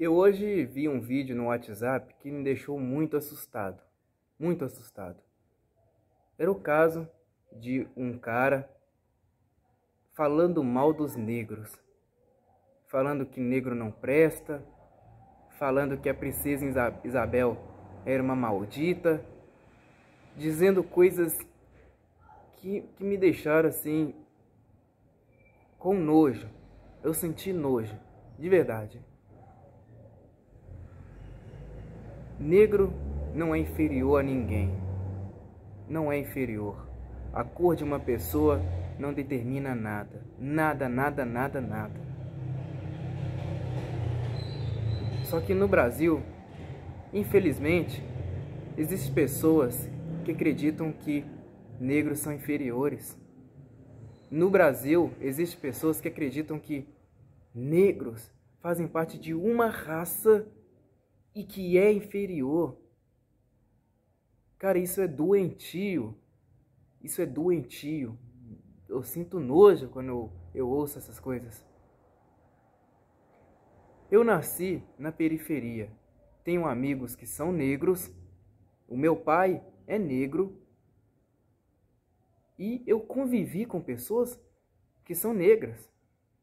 Eu hoje vi um vídeo no WhatsApp que me deixou muito assustado. Muito assustado. Era o caso de um cara falando mal dos negros. Falando que negro não presta, falando que a princesa Isabel era uma maldita, dizendo coisas que, que me deixaram assim com nojo. Eu senti nojo, de verdade. Negro não é inferior a ninguém. Não é inferior. A cor de uma pessoa não determina nada. Nada, nada, nada, nada. Só que no Brasil, infelizmente, existem pessoas que acreditam que negros são inferiores. No Brasil, existem pessoas que acreditam que negros fazem parte de uma raça e que é inferior. Cara, isso é doentio. Isso é doentio. Eu sinto nojo quando eu, ouço essas coisas. Eu nasci na periferia. Tenho amigos que são negros. O meu pai é negro. E eu convivi com pessoas que são negras.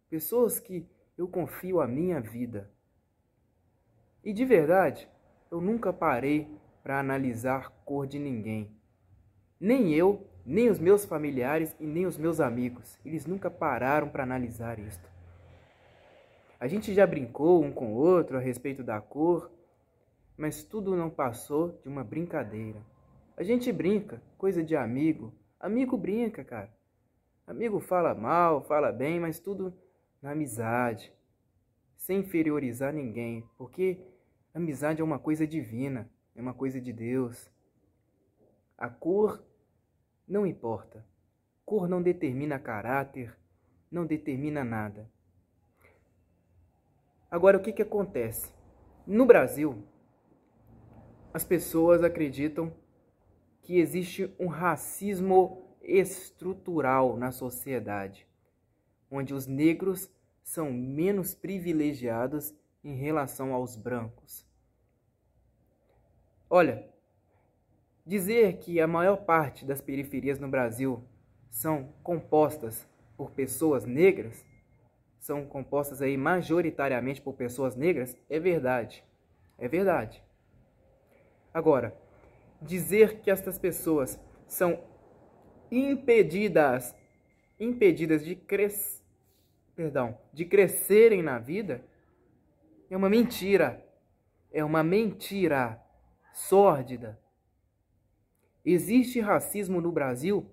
Pessoas que eu confio a minha vida. E de verdade, eu nunca parei para analisar cor de ninguém. Nem eu, nem os meus familiares e nem os meus amigos. Eles nunca pararam para analisar isto. A gente já brincou um com o outro a respeito da cor, mas tudo não passou de uma brincadeira. A gente brinca, coisa de amigo. Amigo brinca, cara. Amigo fala mal, fala bem, mas tudo na amizade, sem inferiorizar ninguém, porque Amizade é uma coisa divina, é uma coisa de Deus. A cor não importa. Cor não determina caráter, não determina nada. Agora, o que, que acontece? No Brasil, as pessoas acreditam que existe um racismo estrutural na sociedade, onde os negros são menos privilegiados em relação aos brancos. Olha, dizer que a maior parte das periferias no Brasil são compostas por pessoas negras, são compostas aí majoritariamente por pessoas negras, é verdade. É verdade. Agora, dizer que estas pessoas são impedidas, impedidas de crescer, perdão, de crescerem na vida, é uma mentira. É uma mentira sórdida. Existe racismo no Brasil?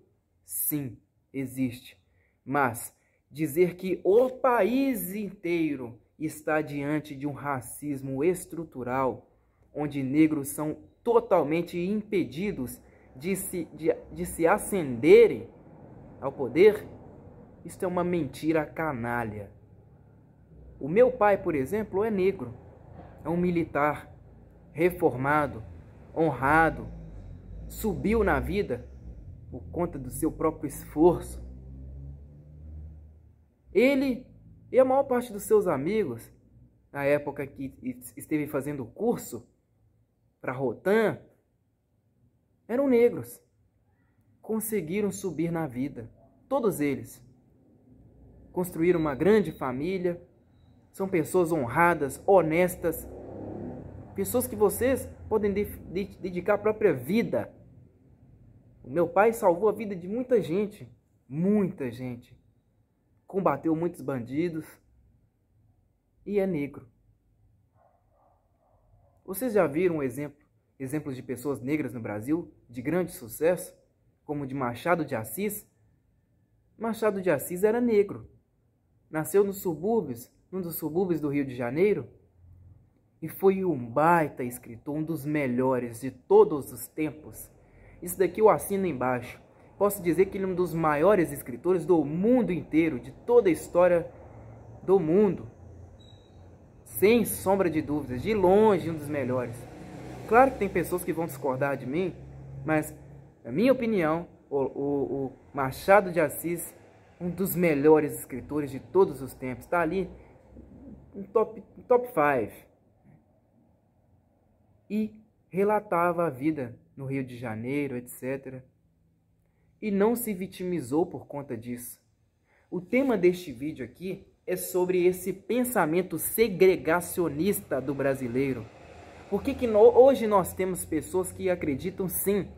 Sim, existe. Mas dizer que o país inteiro está diante de um racismo estrutural, onde negros são totalmente impedidos de se, de, de se ascenderem ao poder, isso é uma mentira canalha. O meu pai, por exemplo, é negro, é um militar reformado, honrado, subiu na vida por conta do seu próprio esforço. Ele e a maior parte dos seus amigos, na época que esteve fazendo o curso para Rotan, eram negros. Conseguiram subir na vida, todos eles. Construíram uma grande família, são pessoas honradas, honestas, pessoas que vocês podem de, de, dedicar a própria vida. O meu pai salvou a vida de muita gente, muita gente. Combateu muitos bandidos e é negro. Vocês já viram exemplo, exemplos de pessoas negras no Brasil de grande sucesso, como de Machado de Assis? Machado de Assis era negro. Nasceu nos subúrbios, num dos subúrbios do Rio de Janeiro, e foi um baita escritor, um dos melhores de todos os tempos. Isso daqui eu assino embaixo. Posso dizer que ele é um dos maiores escritores do mundo inteiro, de toda a história do mundo. Sem sombra de dúvidas, de longe um dos melhores. Claro que tem pessoas que vão discordar de mim, mas, na minha opinião, o, o, o Machado de Assis, um dos melhores escritores de todos os tempos, está ali no top 5. Top five e relatava a vida no Rio de Janeiro, etc. E não se vitimizou por conta disso. O tema deste vídeo aqui é sobre esse pensamento segregacionista do brasileiro. Por que, que no, hoje nós temos pessoas que acreditam sim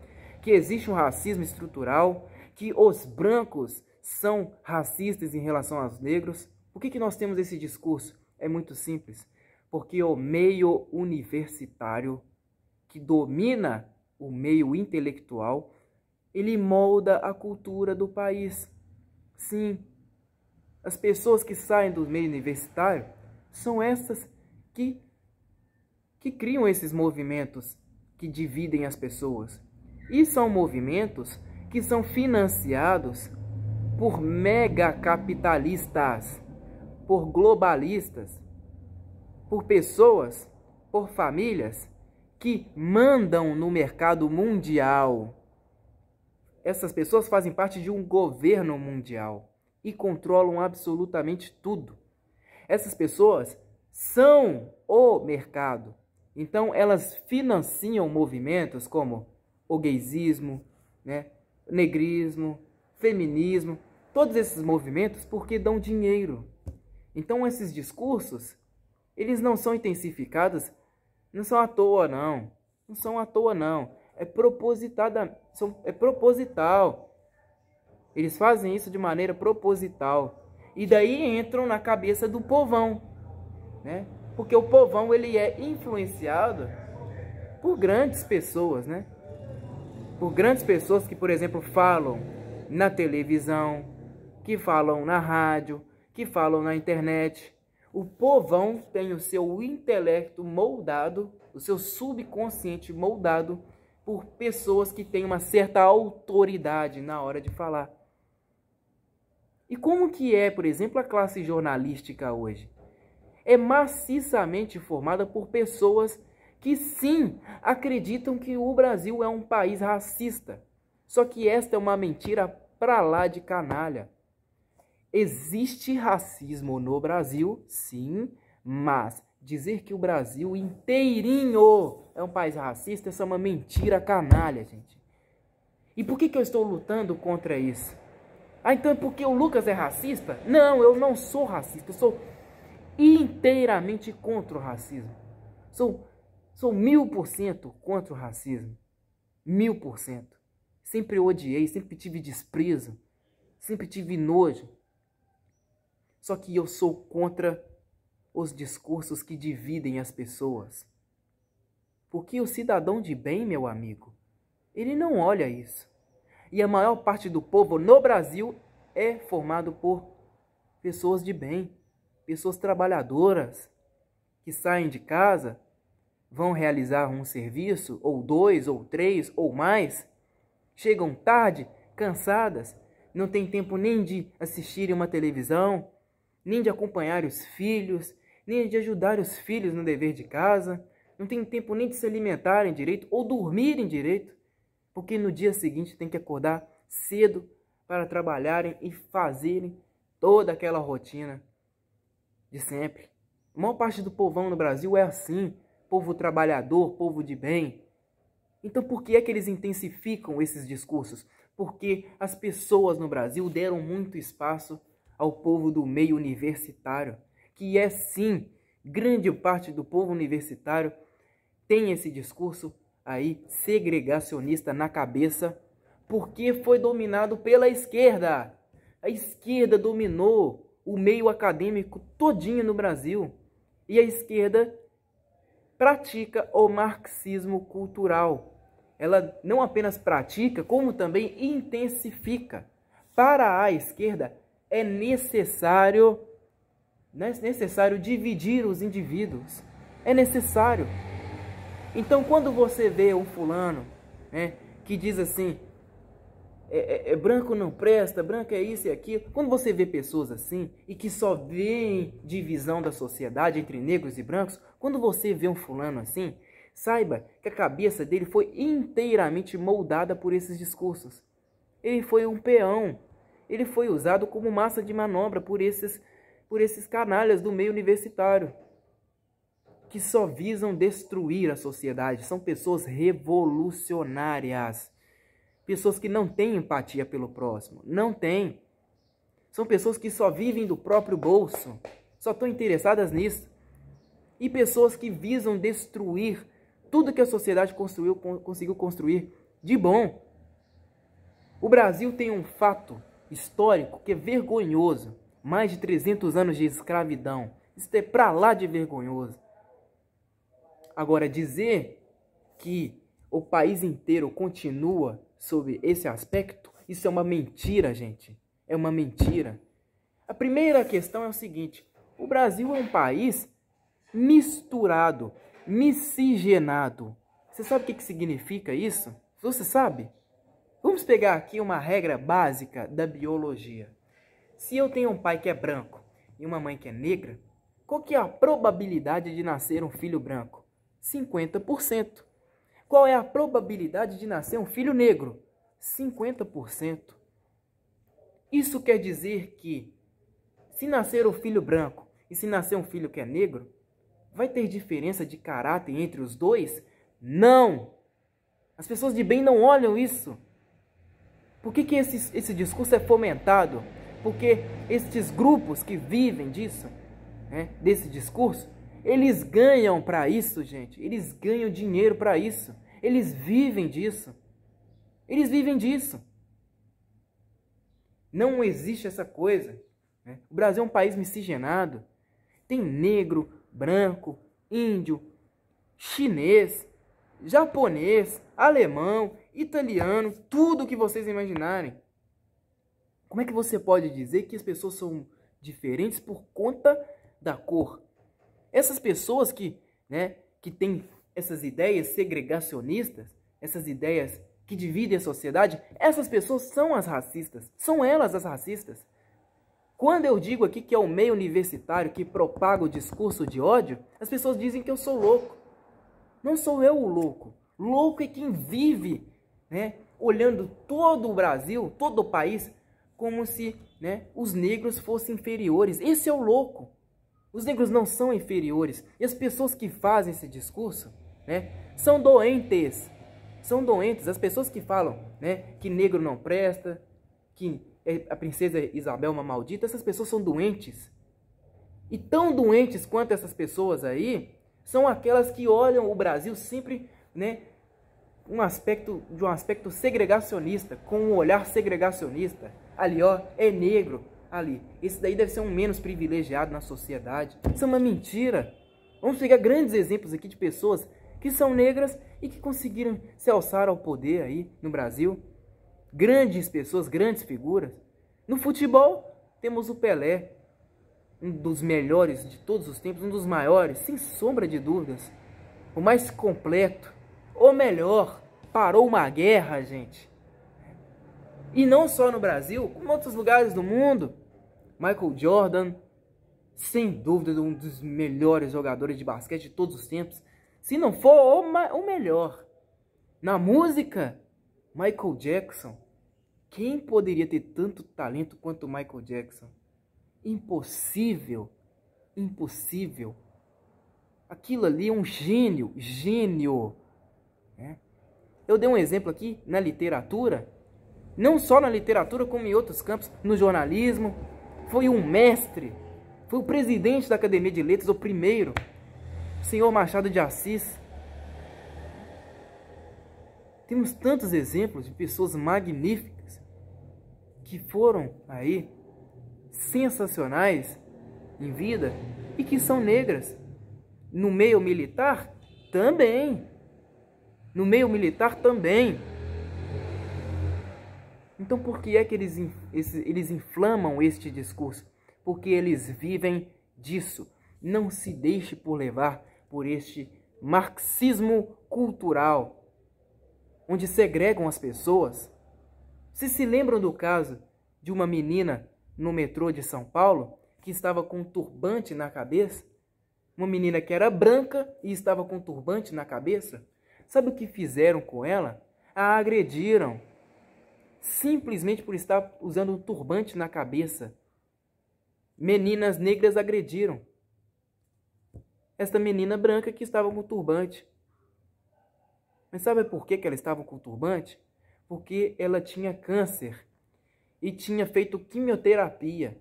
que existe um racismo estrutural, que os brancos são racistas em relação aos negros? Por que, que nós temos esse discurso? É muito simples porque o meio universitário que domina o meio intelectual, ele molda a cultura do país. Sim, as pessoas que saem do meio universitário são essas que que criam esses movimentos que dividem as pessoas. E são movimentos que são financiados por megacapitalistas, por globalistas, por pessoas, por famílias que mandam no mercado mundial. Essas pessoas fazem parte de um governo mundial e controlam absolutamente tudo. Essas pessoas são o mercado. Então elas financiam movimentos como o gaysismo, né, negrismo, feminismo, todos esses movimentos porque dão dinheiro. Então esses discursos eles não são intensificados, não são à toa não, não são à toa não. É propositada, são, é proposital. Eles fazem isso de maneira proposital. E daí entram na cabeça do povão, né? Porque o povão ele é influenciado por grandes pessoas, né? Por grandes pessoas que, por exemplo, falam na televisão, que falam na rádio, que falam na internet, o povão tem o seu intelecto moldado, o seu subconsciente moldado por pessoas que têm uma certa autoridade na hora de falar. E como que é, por exemplo, a classe jornalística hoje? É maciçamente formada por pessoas que sim acreditam que o Brasil é um país racista. Só que esta é uma mentira pra lá de canalha. Existe racismo no Brasil, sim, mas dizer que o Brasil inteirinho é um país racista isso é uma mentira canalha, gente. E por que, que eu estou lutando contra isso? Ah, então é porque o Lucas é racista? Não, eu não sou racista, eu sou inteiramente contra o racismo. Sou, sou mil por cento contra o racismo. Mil por cento. Sempre odiei, sempre tive desprezo, sempre tive nojo. Só que eu sou contra os discursos que dividem as pessoas. Porque o cidadão de bem, meu amigo, ele não olha isso. E a maior parte do povo no Brasil é formado por pessoas de bem, pessoas trabalhadoras que saem de casa, vão realizar um serviço, ou dois, ou três, ou mais, chegam tarde, cansadas, não tem tempo nem de assistirem uma televisão, nem de acompanhar os filhos, nem de ajudar os filhos no dever de casa, não tem tempo nem de se alimentarem direito ou dormirem direito, porque no dia seguinte tem que acordar cedo para trabalharem e fazerem toda aquela rotina de sempre. A maior parte do povão no Brasil é assim, povo trabalhador, povo de bem. Então por que é que eles intensificam esses discursos? Porque as pessoas no Brasil deram muito espaço ao povo do meio universitário, que é sim, grande parte do povo universitário tem esse discurso aí segregacionista na cabeça, porque foi dominado pela esquerda. A esquerda dominou o meio acadêmico todinho no Brasil. E a esquerda pratica o marxismo cultural. Ela não apenas pratica, como também intensifica. Para a esquerda, é necessário é necessário dividir os indivíduos. É necessário. Então, quando você vê um fulano né, que diz assim, é, é, é, branco não presta, branco é isso e aquilo. Quando você vê pessoas assim e que só veem divisão da sociedade entre negros e brancos, quando você vê um fulano assim, saiba que a cabeça dele foi inteiramente moldada por esses discursos. Ele foi um peão ele foi usado como massa de manobra por esses, por esses canalhas do meio universitário, que só visam destruir a sociedade. São pessoas revolucionárias, pessoas que não têm empatia pelo próximo, não têm. São pessoas que só vivem do próprio bolso, só estão interessadas nisso. E pessoas que visam destruir tudo que a sociedade construiu, conseguiu construir de bom. O Brasil tem um fato histórico que é vergonhoso. Mais de 300 anos de escravidão. Isso é pra lá de vergonhoso. Agora, dizer que o país inteiro continua sobre esse aspecto, isso é uma mentira, gente. É uma mentira. A primeira questão é o seguinte: o Brasil é um país misturado, miscigenado. Você sabe o que significa isso? Você sabe? Vamos pegar aqui uma regra básica da biologia. Se eu tenho um pai que é branco e uma mãe que é negra, qual que é a probabilidade de nascer um filho branco? 50%. Qual é a probabilidade de nascer um filho negro? 50%. Isso quer dizer que se nascer um filho branco e se nascer um filho que é negro, vai ter diferença de caráter entre os dois? Não! As pessoas de bem não olham isso. Por que, que esse, esse discurso é fomentado? Porque estes grupos que vivem disso, né, desse discurso, eles ganham para isso, gente. Eles ganham dinheiro para isso. Eles vivem disso. Eles vivem disso. Não existe essa coisa. Né? O Brasil é um país miscigenado. Tem negro, branco, índio, chinês, japonês, alemão, italiano, tudo o que vocês imaginarem. Como é que você pode dizer que as pessoas são diferentes por conta da cor? Essas pessoas que, né, que têm essas ideias segregacionistas, essas ideias que dividem a sociedade, essas pessoas são as racistas, são elas as racistas. Quando eu digo aqui que é o meio universitário que propaga o discurso de ódio, as pessoas dizem que eu sou louco. Não sou eu o louco. Louco é quem vive, né, olhando todo o Brasil, todo o país, como se né, os negros fossem inferiores. Esse é o louco. Os negros não são inferiores. E as pessoas que fazem esse discurso né, são doentes. São doentes. As pessoas que falam né, que negro não presta, que é, a princesa Isabel é uma maldita, essas pessoas são doentes. E tão doentes quanto essas pessoas aí são aquelas que olham o Brasil sempre, né, um aspecto de um aspecto segregacionista, com um olhar segregacionista. Ali, ó, é negro, ali. Esse daí deve ser um menos privilegiado na sociedade. Isso é uma mentira. Vamos pegar grandes exemplos aqui de pessoas que são negras e que conseguiram se alçar ao poder aí no Brasil. Grandes pessoas, grandes figuras. No futebol, temos o Pelé, um dos melhores de todos os tempos, um dos maiores, sem sombra de dúvidas, o mais completo, ou melhor, parou uma guerra, gente. E não só no Brasil, como em outros lugares do mundo. Michael Jordan, sem dúvida, um dos melhores jogadores de basquete de todos os tempos. Se não for o, o melhor. Na música, Michael Jackson. Quem poderia ter tanto talento quanto Michael Jackson? impossível, impossível. Aquilo ali é um gênio, gênio. Né? Eu dei um exemplo aqui na literatura, não só na literatura, como em outros campos, no jornalismo. Foi um mestre, foi o presidente da Academia de Letras, o primeiro, o senhor Machado de Assis. Temos tantos exemplos de pessoas magníficas que foram aí sensacionais em vida e que são negras. No meio militar também. No meio militar também. Então por que é que eles, eles inflamam este discurso? Porque eles vivem disso. Não se deixe por levar por este marxismo cultural, onde segregam as pessoas. Se se lembram do caso de uma menina no metrô de São Paulo, que estava com um turbante na cabeça, uma menina que era branca e estava com um turbante na cabeça, sabe o que fizeram com ela? A agrediram, simplesmente por estar usando um turbante na cabeça. Meninas negras agrediram esta menina branca que estava com turbante. Mas sabe por que, que ela estava com turbante? Porque ela tinha câncer e tinha feito quimioterapia.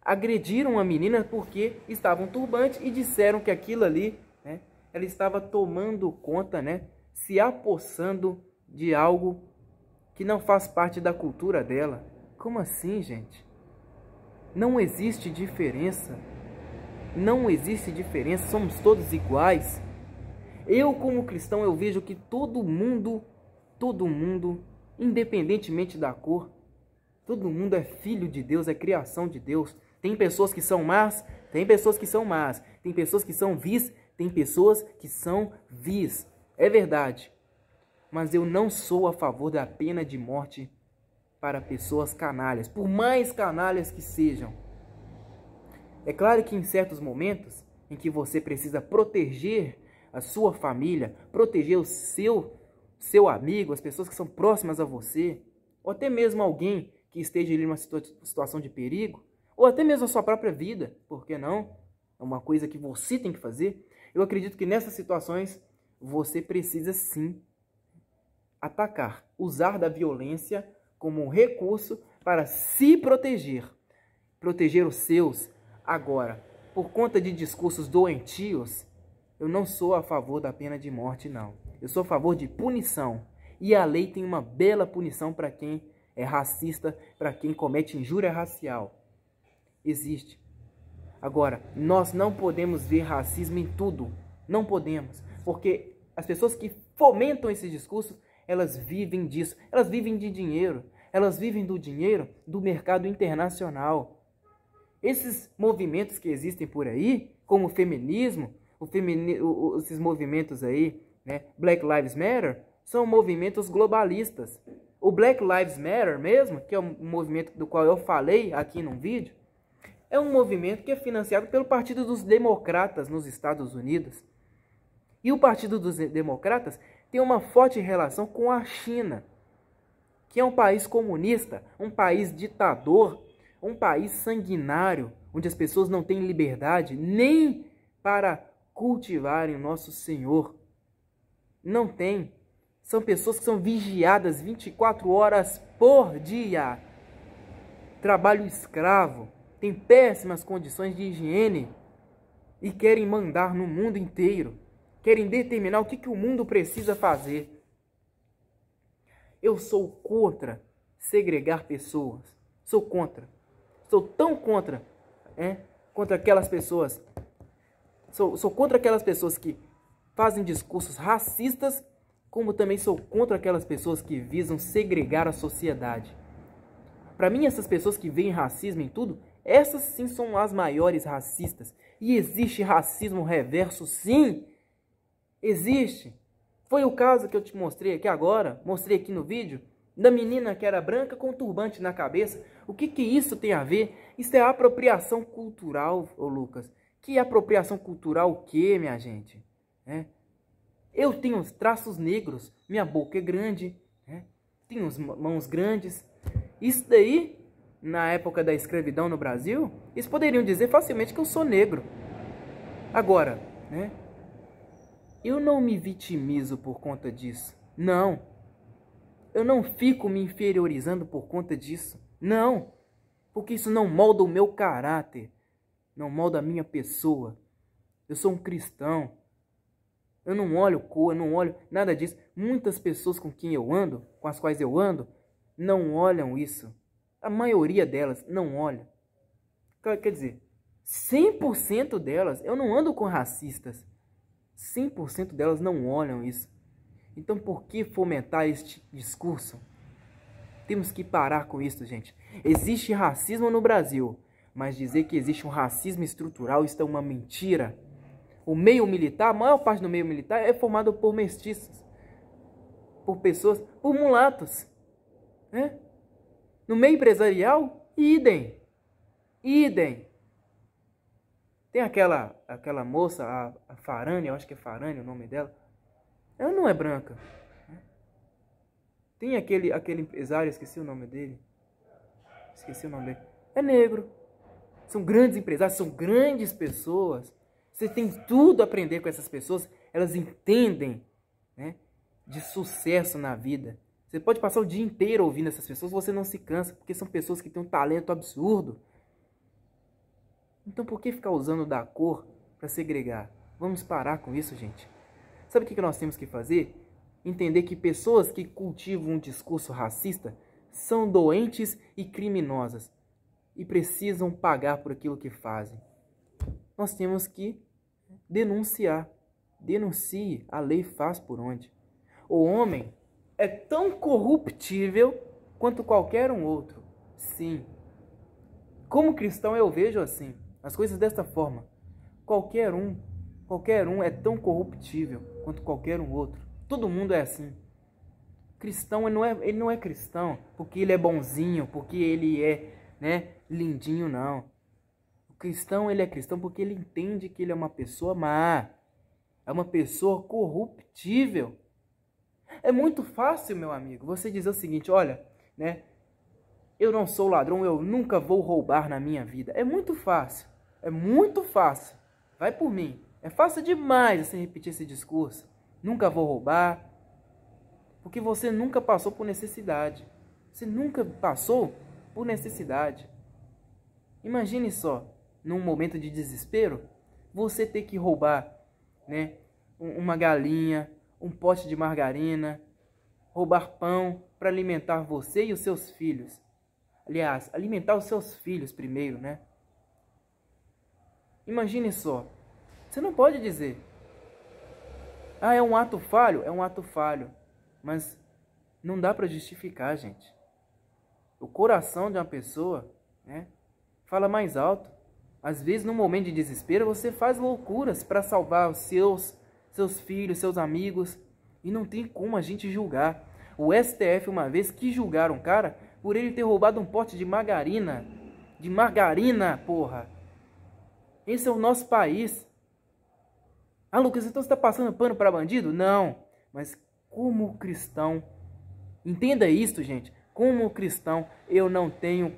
Agrediram a menina porque estava um turbante e disseram que aquilo ali, né, ela estava tomando conta, né, se apossando de algo que não faz parte da cultura dela. Como assim, gente? Não existe diferença. Não existe diferença, somos todos iguais. Eu como cristão eu vejo que todo mundo, todo mundo, independentemente da cor, Todo mundo é filho de Deus, é criação de Deus. Tem pessoas que são más, tem pessoas que são más. Tem pessoas que são vis, tem pessoas que são vis. É verdade. Mas eu não sou a favor da pena de morte para pessoas canalhas, por mais canalhas que sejam. É claro que em certos momentos em que você precisa proteger a sua família, proteger o seu seu amigo, as pessoas que são próximas a você, ou até mesmo alguém que esteja em uma situação de perigo, ou até mesmo a sua própria vida, por que não? É uma coisa que você tem que fazer. Eu acredito que nessas situações você precisa sim atacar, usar da violência como um recurso para se proteger, proteger os seus. Agora, por conta de discursos doentios, eu não sou a favor da pena de morte, não. Eu sou a favor de punição. E a lei tem uma bela punição para quem é racista para quem comete injúria racial. Existe. Agora, nós não podemos ver racismo em tudo. Não podemos. Porque as pessoas que fomentam esse discurso, elas vivem disso. Elas vivem de dinheiro. Elas vivem do dinheiro do mercado internacional. Esses movimentos que existem por aí, como o feminismo, o femini o, esses movimentos aí, né, Black Lives Matter, são movimentos globalistas. O Black Lives Matter mesmo, que é um movimento do qual eu falei aqui num vídeo, é um movimento que é financiado pelo Partido dos Democratas nos Estados Unidos. E o Partido dos Democratas tem uma forte relação com a China, que é um país comunista, um país ditador, um país sanguinário, onde as pessoas não têm liberdade nem para cultivarem o nosso Senhor. Não tem. São pessoas que são vigiadas 24 horas por dia. Trabalho escravo, tem péssimas condições de higiene e querem mandar no mundo inteiro. Querem determinar o que, que o mundo precisa fazer. Eu sou contra segregar pessoas. Sou contra. Sou tão contra, é, contra aquelas pessoas. Sou, sou contra aquelas pessoas que fazem discursos racistas como também sou contra aquelas pessoas que visam segregar a sociedade. Para mim, essas pessoas que veem racismo em tudo, essas sim são as maiores racistas. E existe racismo reverso, sim! Existe! Foi o caso que eu te mostrei aqui agora, mostrei aqui no vídeo, da menina que era branca com turbante na cabeça. O que, que isso tem a ver? Isso é apropriação cultural, ô Lucas. Que apropriação cultural o quê, minha gente? É. Eu tenho os traços negros, minha boca é grande, né? tenho as mãos grandes. Isso daí, na época da escravidão no Brasil, eles poderiam dizer facilmente que eu sou negro. Agora, né? Eu não me vitimizo por conta disso. Não. Eu não fico me inferiorizando por conta disso. Não. Porque isso não molda o meu caráter. Não molda a minha pessoa. Eu sou um cristão. Eu não olho cor, eu não olho nada disso. Muitas pessoas com quem eu ando, com as quais eu ando, não olham isso. A maioria delas não olha. Quer dizer, 100% delas, eu não ando com racistas. 100% delas não olham isso. Então por que fomentar este discurso? Temos que parar com isso, gente. Existe racismo no Brasil, mas dizer que existe um racismo estrutural está é uma mentira o meio militar, a maior parte do meio militar é formado por mestiços, por pessoas, por mulatos. Né? No meio empresarial, idem. Idem. Tem aquela, aquela moça, a, a Farane, eu acho que é Farane o nome dela. Ela não é branca. Né? Tem aquele, aquele empresário, esqueci o nome dele. Esqueci o nome dele. É negro. São grandes empresários, são grandes pessoas. Você tem tudo a aprender com essas pessoas. Elas entendem né, de sucesso na vida. Você pode passar o dia inteiro ouvindo essas pessoas, você não se cansa, porque são pessoas que têm um talento absurdo. Então por que ficar usando da cor para segregar? Vamos parar com isso, gente. Sabe o que nós temos que fazer? Entender que pessoas que cultivam um discurso racista são doentes e criminosas e precisam pagar por aquilo que fazem. Nós temos que denunciar. Denuncie, a lei faz por onde. O homem é tão corruptível quanto qualquer um outro. Sim. Como cristão eu vejo assim, as coisas desta forma. Qualquer um, qualquer um é tão corruptível quanto qualquer um outro. Todo mundo é assim. Cristão ele não é, ele não é cristão porque ele é bonzinho, porque ele é, né, lindinho não cristão ele é cristão porque ele entende que ele é uma pessoa má, é uma pessoa corruptível. É muito fácil, meu amigo, você dizer o seguinte, olha, né? Eu não sou ladrão, eu nunca vou roubar na minha vida. É muito fácil. É muito fácil. Vai por mim. É fácil demais você repetir esse discurso. Nunca vou roubar. Porque você nunca passou por necessidade. Você nunca passou por necessidade. Imagine só, num momento de desespero, você ter que roubar, né, uma galinha, um pote de margarina, roubar pão para alimentar você e os seus filhos. Aliás, alimentar os seus filhos primeiro, né? Imagine só. Você não pode dizer: "Ah, é um ato falho, é um ato falho". Mas não dá para justificar, gente. O coração de uma pessoa, né, fala mais alto. Às vezes, no momento de desespero, você faz loucuras para salvar os seus, seus filhos, seus amigos, e não tem como a gente julgar. O STF uma vez que julgaram um cara por ele ter roubado um pote de margarina, de margarina, porra. Esse é o nosso país. Ah, Lucas, então você está passando pano para bandido? Não. Mas como cristão, entenda isso, gente. Como cristão, eu não tenho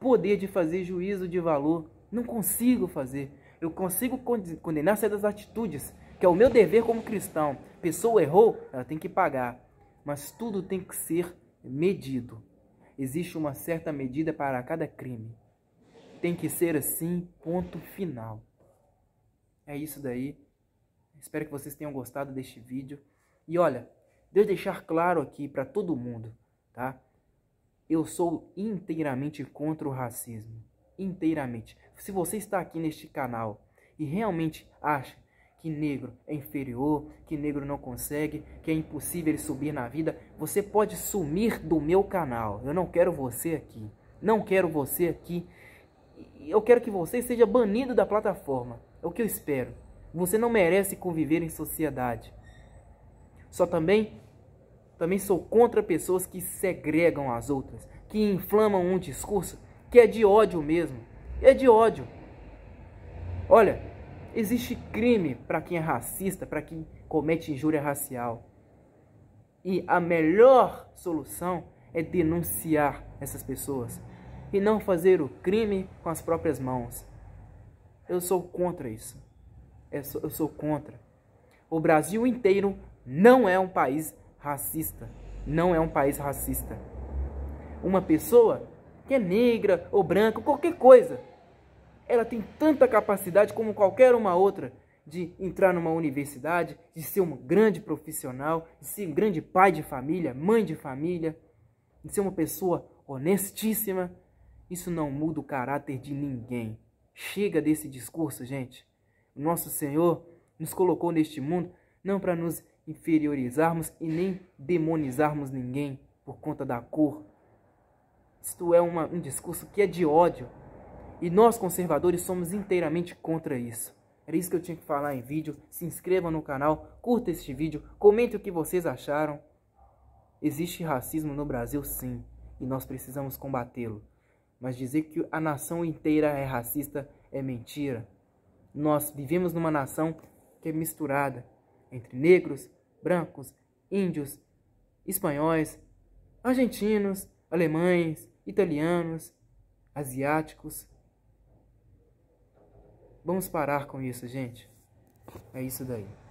poder de fazer juízo de valor não consigo fazer. Eu consigo condenar certas atitudes, que é o meu dever como cristão. Pessoa errou, ela tem que pagar. Mas tudo tem que ser medido. Existe uma certa medida para cada crime. Tem que ser assim, ponto final. É isso daí. Espero que vocês tenham gostado deste vídeo. E olha, devo deixar claro aqui para todo mundo, tá? Eu sou inteiramente contra o racismo inteiramente. Se você está aqui neste canal e realmente acha que negro é inferior, que negro não consegue, que é impossível ele subir na vida, você pode sumir do meu canal. Eu não quero você aqui. Não quero você aqui. Eu quero que você seja banido da plataforma. É o que eu espero. Você não merece conviver em sociedade. Só também também sou contra pessoas que segregam as outras, que inflamam um discurso que é de ódio mesmo. É de ódio. Olha, existe crime para quem é racista, para quem comete injúria racial. E a melhor solução é denunciar essas pessoas e não fazer o crime com as próprias mãos. Eu sou contra isso. Eu sou contra. O Brasil inteiro não é um país racista. Não é um país racista. Uma pessoa que é negra ou branca, qualquer coisa, ela tem tanta capacidade como qualquer uma outra de entrar numa universidade, de ser um grande profissional, de ser um grande pai de família, mãe de família, de ser uma pessoa honestíssima. Isso não muda o caráter de ninguém. Chega desse discurso, gente. nosso Senhor nos colocou neste mundo não para nos inferiorizarmos e nem demonizarmos ninguém por conta da cor, isto é uma, um discurso que é de ódio. E nós, conservadores, somos inteiramente contra isso. Era isso que eu tinha que falar em vídeo. Se inscreva no canal, curta este vídeo, comente o que vocês acharam. Existe racismo no Brasil, sim, e nós precisamos combatê-lo. Mas dizer que a nação inteira é racista é mentira. Nós vivemos numa nação que é misturada entre negros, brancos, índios, espanhóis, argentinos, alemães, italianos, asiáticos. Vamos parar com isso, gente. É isso daí.